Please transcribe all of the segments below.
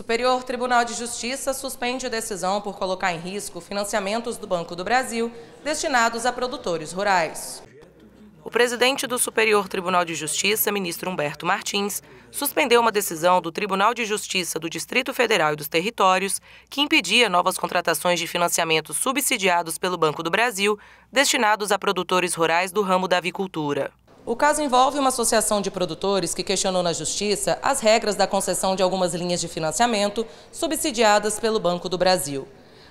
Superior Tribunal de Justiça suspende decisão por colocar em risco financiamentos do Banco do Brasil destinados a produtores rurais. O presidente do Superior Tribunal de Justiça, ministro Humberto Martins, suspendeu uma decisão do Tribunal de Justiça do Distrito Federal e dos Territórios que impedia novas contratações de financiamentos subsidiados pelo Banco do Brasil destinados a produtores rurais do ramo da avicultura. O caso envolve uma associação de produtores que questionou na Justiça as regras da concessão de algumas linhas de financiamento subsidiadas pelo Banco do Brasil.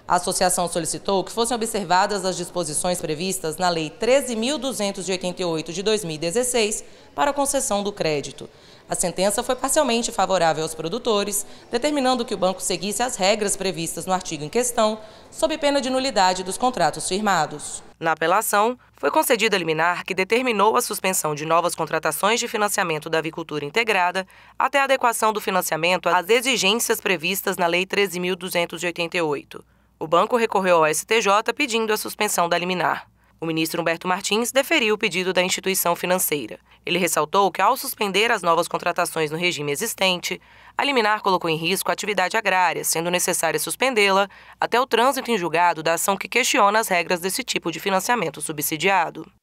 A associação solicitou que fossem observadas as disposições previstas na Lei 13.288 de 2016 para a concessão do crédito. A sentença foi parcialmente favorável aos produtores, determinando que o banco seguisse as regras previstas no artigo em questão, sob pena de nulidade dos contratos firmados. Na apelação, foi concedida liminar que determinou a suspensão de novas contratações de financiamento da avicultura integrada até a adequação do financiamento às exigências previstas na Lei 13.288. O banco recorreu ao STJ pedindo a suspensão da liminar. O ministro Humberto Martins deferiu o pedido da instituição financeira. Ele ressaltou que, ao suspender as novas contratações no regime existente, a liminar colocou em risco a atividade agrária, sendo necessária suspendê-la até o trânsito em julgado da ação que questiona as regras desse tipo de financiamento subsidiado.